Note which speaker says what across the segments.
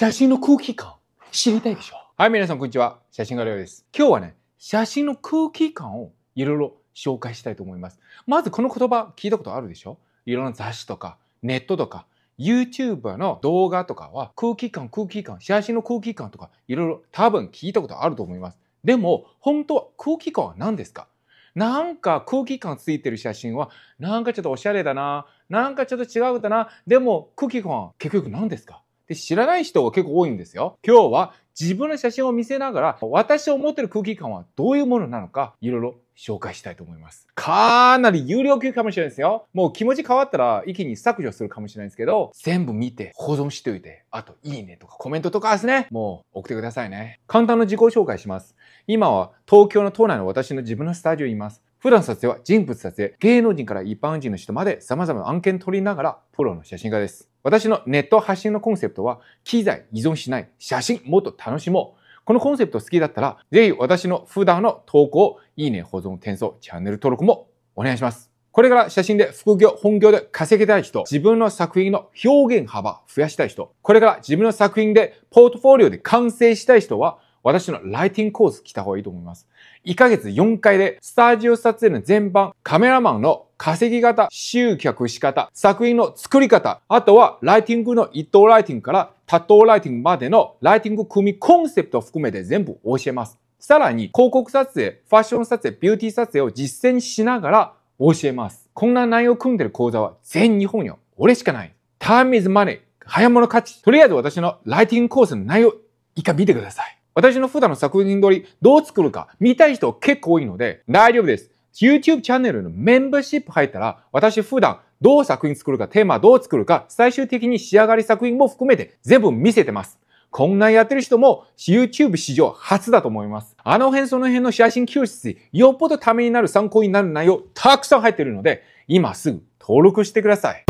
Speaker 1: 写真の空気感知りたいでしょはい、皆さんこんにちは。写真家りょうです。今日はね、写真の空気感をいろいろ紹介したいと思います。まずこの言葉聞いたことあるでしょいろんな雑誌とか、ネットとか、YouTuber の動画とかは空気感、空気感、写真の空気感とかいろいろ多分聞いたことあると思います。でも、本当は空気感は何ですかなんか空気感ついてる写真は、なんかちょっとおしゃれだな、なんかちょっと違うだな、でも空気感は結局何ですかで、知らない人が結構多いんですよ。今日は自分の写真を見せながら、私を持ってる空気感はどういうものなのか、いろいろ紹介したいと思います。かなり有料級かもしれないですよ。もう気持ち変わったら一気に削除するかもしれないですけど、全部見て保存しておいて、あといいねとかコメントとかですね、もう送ってくださいね。簡単な自己紹介します。今は東京の都内の私の自分のスタジオにいます。普段撮影は人物撮影、芸能人から一般人の人まで様々な案件取りながらプロの写真家です。私のネット発信のコンセプトは、機材依存しない、写真もっと楽しもう。このコンセプト好きだったら、ぜひ私の普段の投稿、いいね、保存、転送、チャンネル登録もお願いします。これから写真で副業、本業で稼げたい人、自分の作品の表現幅増やしたい人、これから自分の作品でポートフォリオで完成したい人は、私のライティングコース来た方がいいと思います。1ヶ月4回で、スタジオ撮影の全般、カメラマンの稼ぎ方、集客仕方、作品の作り方、あとはライティングの一等ライティングから多等ライティングまでのライティング組みコンセプトを含めて全部教えます。さらに、広告撮影、ファッション撮影、ビューティー撮影を実践しながら教えます。こんな内容を組んでる講座は全日本よ。俺しかない。タイム m ズマネー、早物勝ち。とりあえず私のライティングコースの内容、一回見てください。私の普段の作品撮り、どう作るか、見たい人結構多いので、大丈夫です。YouTube チャンネルのメンバーシップ入ったら、私普段どう作品作るか、テーマどう作るか、最終的に仕上がり作品も含めて全部見せてます。こんなやってる人も YouTube 史上初だと思います。あの辺その辺の写真教室、よっぽどためになる参考になる内容たくさん入ってるので、今すぐ登録してください。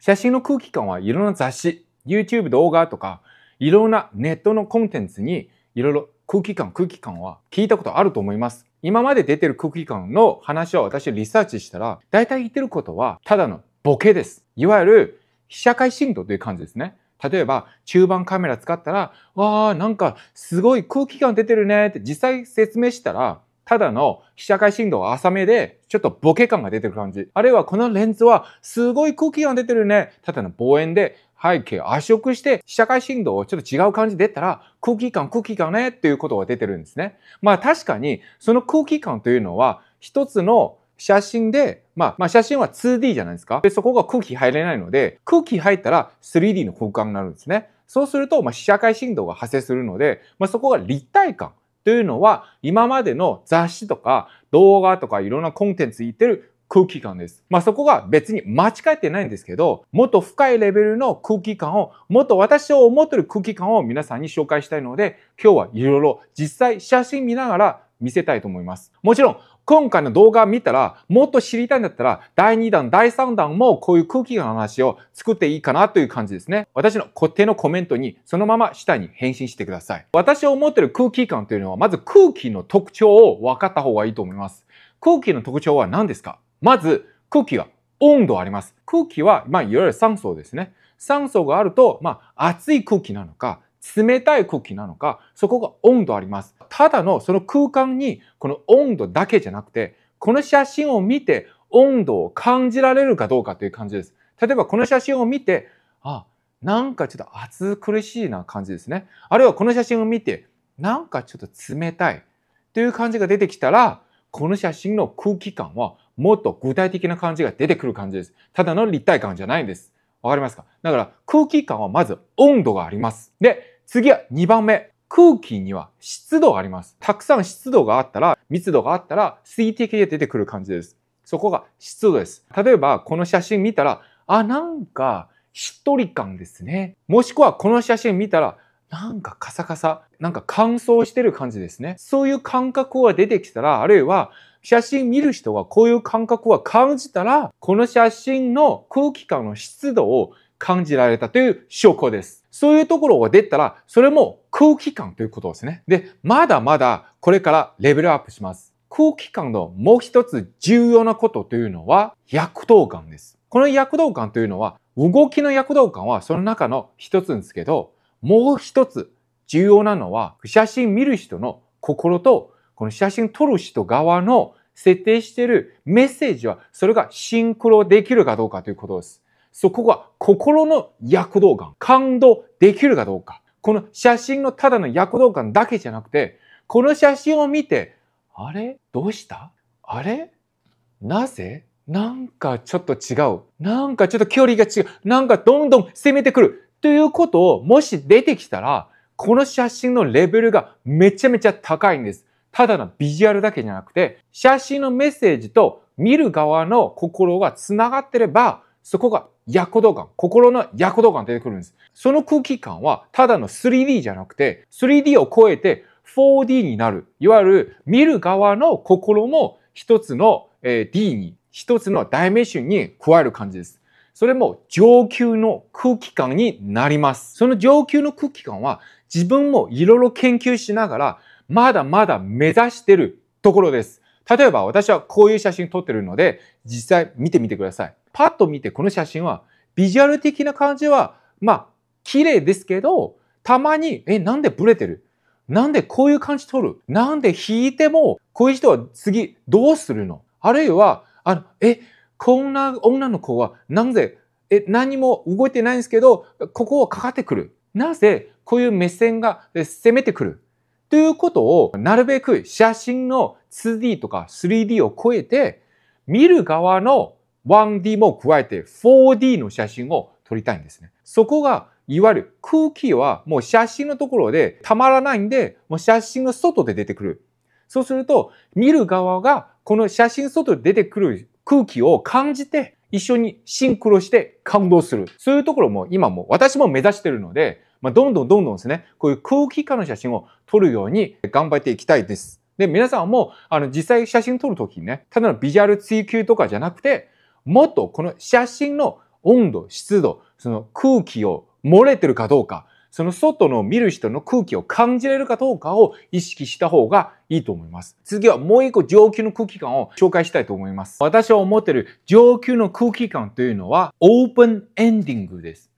Speaker 1: 写真の空気感はいろんな雑誌、YouTube 動画とか、いろんなネットのコンテンツにいろいろ空気感、空気感は聞いたことあると思います。今まで出てる空気感の話を私リサーチしたら、大体言ってることはただのボケです。いわゆる被写界深度という感じですね。例えば、中盤カメラ使ったら、わー、なんかすごい空気感出てるねって実際説明したら、ただの被写界深度は浅めで、ちょっとボケ感が出てる感じ。あるいはこのレンズはすごい空気感出てるね。ただの望遠で、背景圧縮して、社会振動をちょっと違う感じで出たら、空気感、空気感ねっていうことが出てるんですね。まあ確かに、その空気感というのは、一つの写真で、まあ、まあ、写真は 2D じゃないですか。で、そこが空気入れないので、空気入ったら 3D の空間になるんですね。そうすると、まあ、社会振動が発生するので、まあ、そこが立体感というのは、今までの雑誌とか動画とかいろんなコンテンツ言ってる空気感です。まあ、そこが別に間違えてないんですけど、もっと深いレベルの空気感を、もっと私を思ってる空気感を皆さんに紹介したいので、今日はいろいろ実際写真見ながら見せたいと思います。もちろん、今回の動画見たら、もっと知りたいんだったら、第2弾、第3弾もこういう空気の話を作っていいかなという感じですね。私の固定のコメントに、そのまま下に返信してください。私を思ってる空気感というのは、まず空気の特徴を分かった方がいいと思います。空気の特徴は何ですかまず、空気は温度あります。空気は、まあ、いわゆる酸素ですね。酸素があると、まあ、熱い空気なのか、冷たい空気なのか、そこが温度あります。ただのその空間に、この温度だけじゃなくて、この写真を見て温度を感じられるかどうかという感じです。例えばこの写真を見て、あ、なんかちょっと暑苦しいな感じですね。あるいはこの写真を見て、なんかちょっと冷たいという感じが出てきたら、この写真の空気感はもっと具体的な感じが出てくる感じです。ただの立体感じゃないんです。わかりますかだから空気感はまず温度があります。で、次は2番目。空気には湿度があります。たくさん湿度があったら、密度があったら、水滴で出てくる感じです。そこが湿度です。例えば、この写真見たら、あ、なんか、しっとり感ですね。もしくは、この写真見たら、なんかカサカサ、なんか乾燥してる感じですね。そういう感覚が出てきたら、あるいは、写真見る人がこういう感覚は感じたら、この写真の空気感の湿度を感じられたという証拠です。そういうところが出たら、それも空気感ということですね。で、まだまだこれからレベルアップします。空気感のもう一つ重要なことというのは躍動感です。この躍動感というのは、動きの躍動感はその中の一つですけど、もう一つ重要なのは、写真見る人の心とこの写真撮る人側の設定しているメッセージは、それがシンクロできるかどうかということです。そこが心の躍動感、感動できるかどうか。この写真のただの躍動感だけじゃなくて、この写真を見て、あれどうしたあれなぜなんかちょっと違う。なんかちょっと距離が違う。なんかどんどん攻めてくる。ということを、もし出てきたら、この写真のレベルがめちゃめちゃ高いんです。ただのビジュアルだけじゃなくて、写真のメッセージと見る側の心が繋がってれば、そこが躍動感、心の躍動感出てくるんです。その空気感は、ただの 3D じゃなくて、3D を超えて 4D になる。いわゆる見る側の心も一つの D に、一つのダイメーションに加える感じです。それも上級の空気感になります。その上級の空気感は自分もいろいろ研究しながらまだまだ目指してるところです。例えば私はこういう写真撮ってるので、実際見てみてください。パッと見てこの写真は、ビジュアル的な感じは、まあ、綺麗ですけど、たまに、え、なんでブレてるなんでこういう感じ撮るなんで弾いても、こういう人は次どうするのあるいは、あの、え、こんな女の子は、なんで、え、何も動いてないんですけど、ここをかかってくる。なぜ、こういう目線が攻めてくる。ということを、なるべく写真の 2D とか 3D を超えて、見る側の 1D も加えて 4D の写真を撮りたいんですね。そこが、いわゆる空気はもう写真のところでたまらないんで、もう写真の外で出てくる。そうすると、見る側がこの写真外で出てくる空気を感じて、一緒にシンクロして感動する。そういうところも今も私も目指してるので、まあ、どんどんどんどんですね、こういう空気感の写真を撮るように頑張っていきたいです。で、皆さんも、あの、実際写真撮るときにね、ただのビジュアル追求とかじゃなくて、もっとこの写真の温度、湿度、その空気を漏れてるかどうか、その外の見る人の空気を感じれるかどうかを意識した方がいいと思います。次はもう一個上級の空気感を紹介したいと思います。私は思っている上級の空気感というのはオープンエンディングです。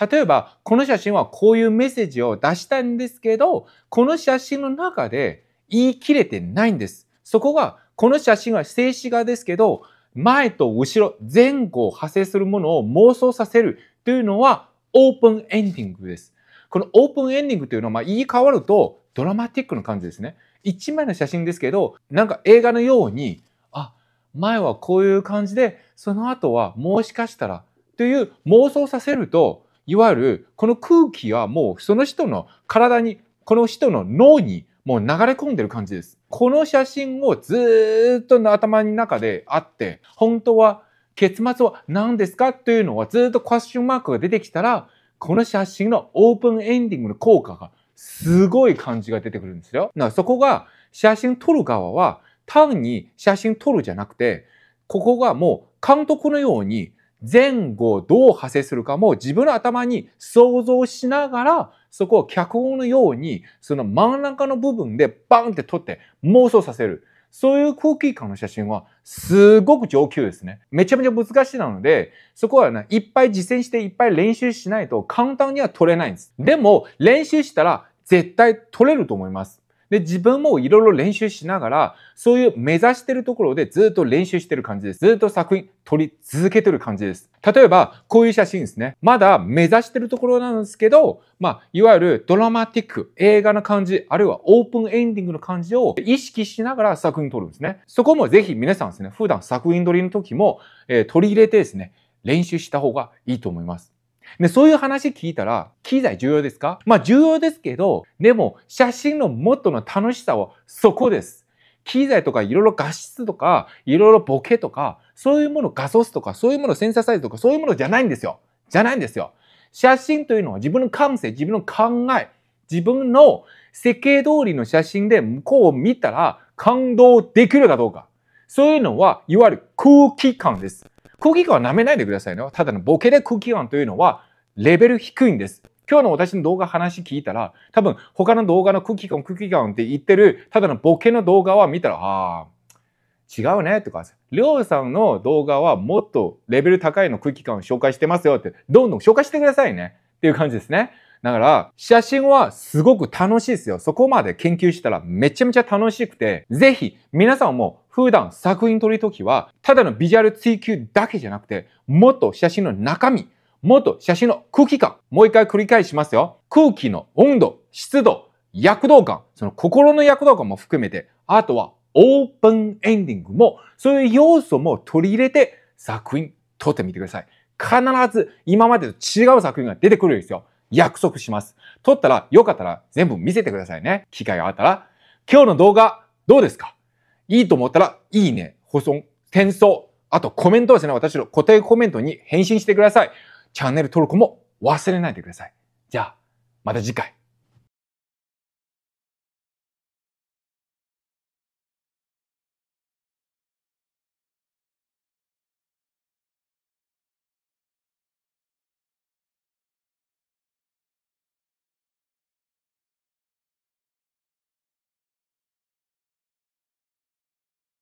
Speaker 1: 例えば、この写真はこういうメッセージを出したんですけど、この写真の中で言い切れてないんです。そこが、この写真は静止画ですけど、前と後ろ、前後を派生するものを妄想させるというのはオープンエンディングです。このオープンエンディングというのは、まあ、言い換わるとドラマティックな感じですね。一枚の写真ですけど、なんか映画のように、あ、前はこういう感じで、その後はもしかしたらという妄想させると、いわゆるこの空気はもうその人の体に、この人の脳にもう流れ込んでる感じです。この写真をずっと頭の中であって、本当は結末は何ですかというのはずっとクエスチョンマークが出てきたら、この写真のオープンエンディングの効果がすごい感じが出てくるんですよ。だからそこが写真撮る側は単に写真撮るじゃなくて、ここがもう監督のように前後どう派生するかも自分の頭に想像しながらそこを脚本のようにその真ん中の部分でバンって撮って妄想させる。そういう空気感の写真はすごく上級ですね。めちゃめちゃ難しいなので、そこはね、いっぱい実践していっぱい練習しないと簡単には撮れないんです。でも練習したら絶対撮れると思います。で、自分もいろいろ練習しながら、そういう目指してるところでずっと練習してる感じです。ずっと作品撮り続けてる感じです。例えば、こういう写真ですね。まだ目指してるところなんですけど、まあ、いわゆるドラマティック、映画の感じ、あるいはオープンエンディングの感じを意識しながら作品撮るんですね。そこもぜひ皆さんですね、普段作品撮りの時も、えー、取り入れてですね、練習した方がいいと思います。で、そういう話聞いたら、機材重要ですかまあ重要ですけど、でも写真のもっとの楽しさはそこです。機材とかいろいろ画質とか、いろいろボケとか、そういうもの画素数とか、そういうものセンサーサイズとか、そういうものじゃないんですよ。じゃないんですよ。写真というのは自分の感性、自分の考え、自分の設計通りの写真で向こうを見たら感動できるかどうか。そういうのは、いわゆる空気感です。空気感は舐めないでくださいね。ただのボケで空気感というのは、レベル低いんです。今日の私の動画話聞いたら、多分他の動画の空気感、空気感って言ってる、ただのボケの動画は見たら、ああ、違うねとか、りょうさんの動画はもっとレベル高いの空気感を紹介してますよって、どんどん紹介してくださいねっていう感じですね。だから、写真はすごく楽しいですよ。そこまで研究したらめちゃめちゃ楽しくて、ぜひ皆さんも普段作品撮るときは、ただのビジュアル追求だけじゃなくて、もっと写真の中身、もっと写真の空気感、もう一回繰り返しますよ。空気の温度、湿度、躍動感、その心の躍動感も含めて、あとはオープンエンディングも、そういう要素も取り入れて作品撮ってみてください。必ず今までと違う作品が出てくるんですよ。約束します。撮ったらよかったら全部見せてくださいね。機会があったら。今日の動画どうですかいいと思ったら、いいね、保存、転送、あとコメントですね、私の固定コメントに返信してください。チャンネル登録も忘れないでください。じゃあ、また次回。